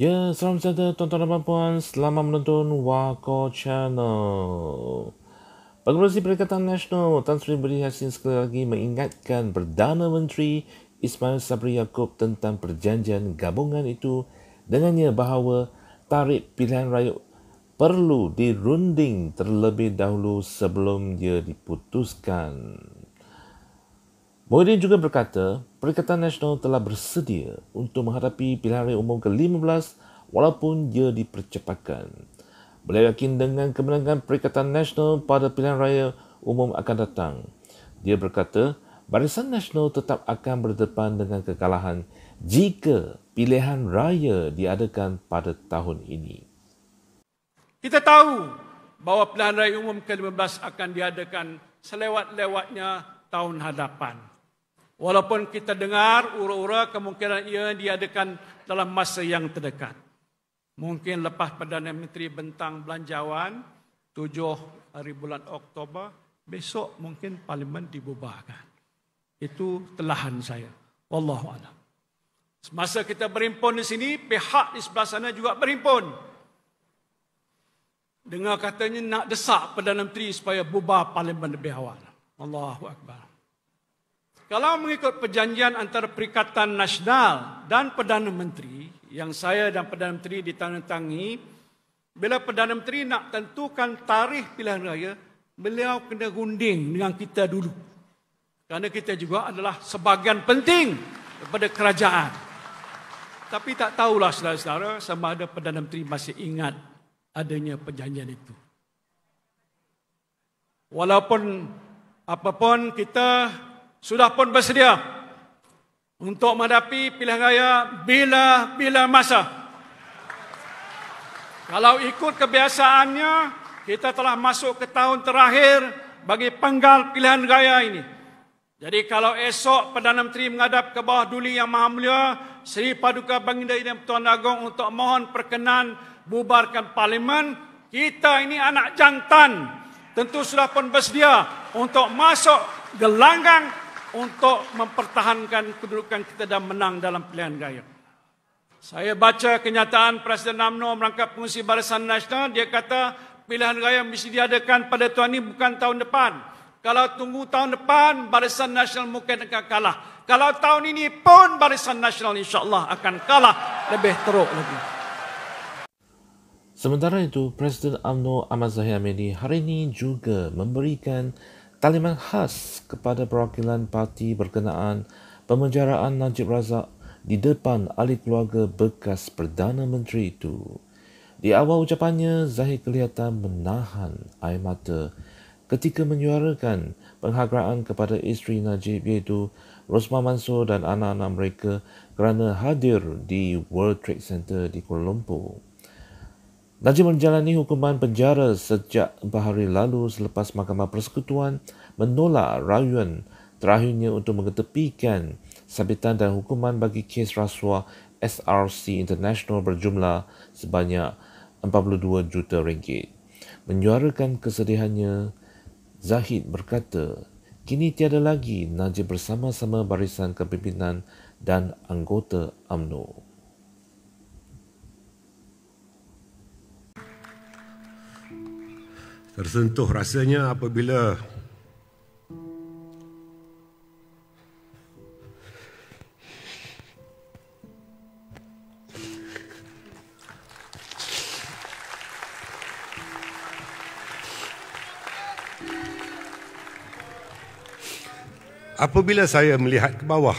Ya, salam sejahtera tuan-tuan dan puan-puan. Selamat menonton Wako Channel. Pengurusi Perikatan Nasional Tan Sri Budi Hassin sekali lagi mengingatkan Perdana Menteri Ismail Sabri Yaakob tentang perjanjian gabungan itu dengannya bahawa tarikh pilihan raya perlu dirunding terlebih dahulu sebelum dia diputuskan. Mohidin juga berkata, Perikatan Nasional telah bersedia untuk menghadapi pilihan raya umum ke-15 walaupun ia dipercepatkan. Beliau yakin dengan kemenangan Perikatan Nasional pada pilihan raya umum akan datang. Dia berkata, Barisan Nasional tetap akan berdepan dengan kekalahan jika pilihan raya diadakan pada tahun ini. Kita tahu bahawa pilihan raya umum ke-15 akan diadakan selewat-lewatnya tahun hadapan. Walaupun kita dengar ura-ura kemungkinan ia diadakan dalam masa yang terdekat. Mungkin lepas Perdana Menteri bentang belanjawan 7 hari bulan Oktober, besok mungkin parlimen dibubarkan. Itu telahan saya. Wallahu a'lam. Semasa kita berimpun di sini, pihak di sebelah sana juga berimpun Dengar katanya nak desak Perdana Menteri supaya bubar parlimen lebih awal. Allahu akbar. Kalau mengikut perjanjian antara Perikatan Nasional dan Perdana Menteri yang saya dan Perdana Menteri ditandatangani, bila Perdana Menteri nak tentukan tarikh pilihan raya, beliau kena runding dengan kita dulu. Kerana kita juga adalah sebahagian penting kepada kerajaan. Tapi tak tahulah saudara-saudara sama ada Perdana Menteri masih ingat adanya perjanjian itu. Walaupun apapun kita sudah pun bersedia untuk menghadapi pilihan raya bila-bila masa. Kalau ikut kebiasaannya, kita telah masuk ke tahun terakhir bagi penggal pilihan raya ini. Jadi kalau esok Perdana Menteri menghadap ke bawah duli yang maha mulia, Seri Paduka Banginda dan Tuan Agong untuk mohon perkenan bubarkan parlimen, kita ini anak jantan tentu sudah pun bersedia untuk masuk gelanggang untuk mempertahankan kedudukan kita dan menang dalam pilihan raya. Saya baca kenyataan Presiden UMNO merangkap pengurusi Barisan Nasional, dia kata pilihan raya mesti diadakan pada tahun ini bukan tahun depan. Kalau tunggu tahun depan, Barisan Nasional mungkin akan kalah. Kalau tahun ini pun Barisan Nasional insyaAllah akan kalah lebih teruk lagi. Sementara itu, Presiden UMNO Ahmad Zahid Amiri hari ini juga memberikan taliman khas kepada perwakilan parti berkenaan pemenjaraan Najib Razak di depan ahli keluarga bekas Perdana Menteri itu. Di awal ucapannya, Zahid kelihatan menahan air mata ketika menyuarakan penghargaan kepada isteri Najib iaitu Rosma Mansur dan anak-anak mereka kerana hadir di World Trade Center di Kuala Lumpur. Najib menjalani hukuman penjara sejak bahari lalu selepas Mahkamah Persekutuan menolak rayuan terakhirnya untuk mengetepikan sabitan dan hukuman bagi kes rasuah SRC International berjumlah sebanyak 42 juta ringgit. Menyuarakan kesedihannya, Zahid berkata, kini tiada lagi Najib bersama-sama barisan kepimpinan dan anggota AMNO. tersentuh rasanya apabila Apabila saya melihat ke bawah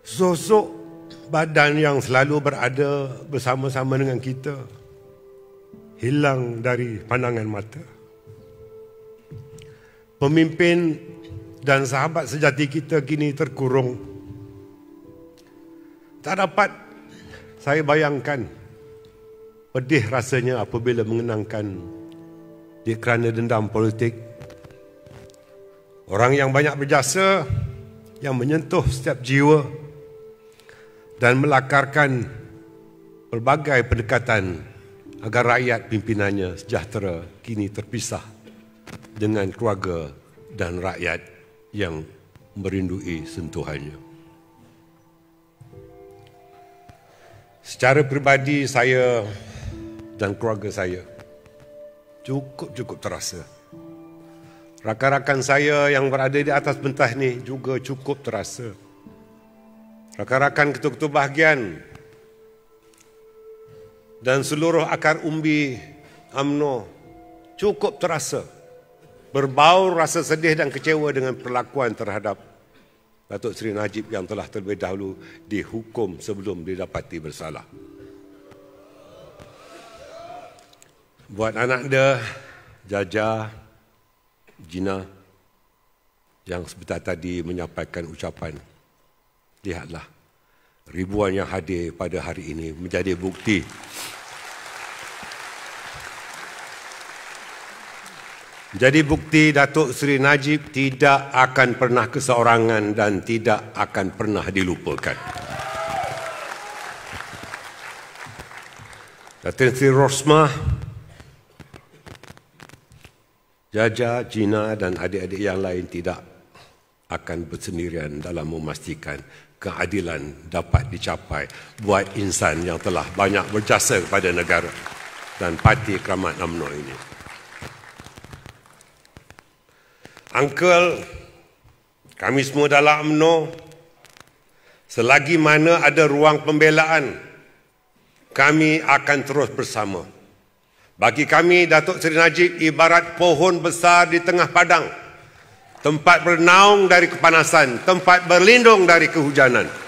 Sosok badan yang selalu berada bersama-sama dengan kita hilang dari pandangan mata. Pemimpin dan sahabat sejati kita kini terkurung. Tak dapat saya bayangkan pedih rasanya apabila mengenangkan di kerana dendam politik. Orang yang banyak berjasa, yang menyentuh setiap jiwa dan melakarkan pelbagai pendekatan agar rakyat pimpinannya sejahtera kini terpisah dengan keluarga dan rakyat yang merindui sentuhannya. Secara pribadi saya dan keluarga saya cukup-cukup terasa. Rakan-rakan saya yang berada di atas bentah ini juga cukup terasa. Rakan-rakan ketua-ketua bahagian dan seluruh akar umbi amno cukup terasa berbau rasa sedih dan kecewa dengan perlakuan terhadap Datuk Seri Najib yang telah terlebih dahulu dihukum sebelum didapati bersalah. Buat anak dia, Jaja, Jina yang sebentar tadi menyampaikan ucapan, lihatlah ribuan yang hadir pada hari ini menjadi bukti. Jadi bukti Datuk Seri Najib tidak akan pernah keseorangan dan tidak akan pernah dilupakan. Datuk Seri Rosmah, Jaja, Jina dan adik-adik yang lain tidak akan bersendirian dalam memastikan keadilan dapat dicapai buat insan yang telah banyak berjasa kepada negara dan parti keramat UMNO ini. Uncle, kami semua dalam UMNO, selagi mana ada ruang pembelaan, kami akan terus bersama. Bagi kami, Datuk Seri Najib ibarat pohon besar di tengah padang. Tempat bernaung dari kepanasan, tempat berlindung dari kehujanan.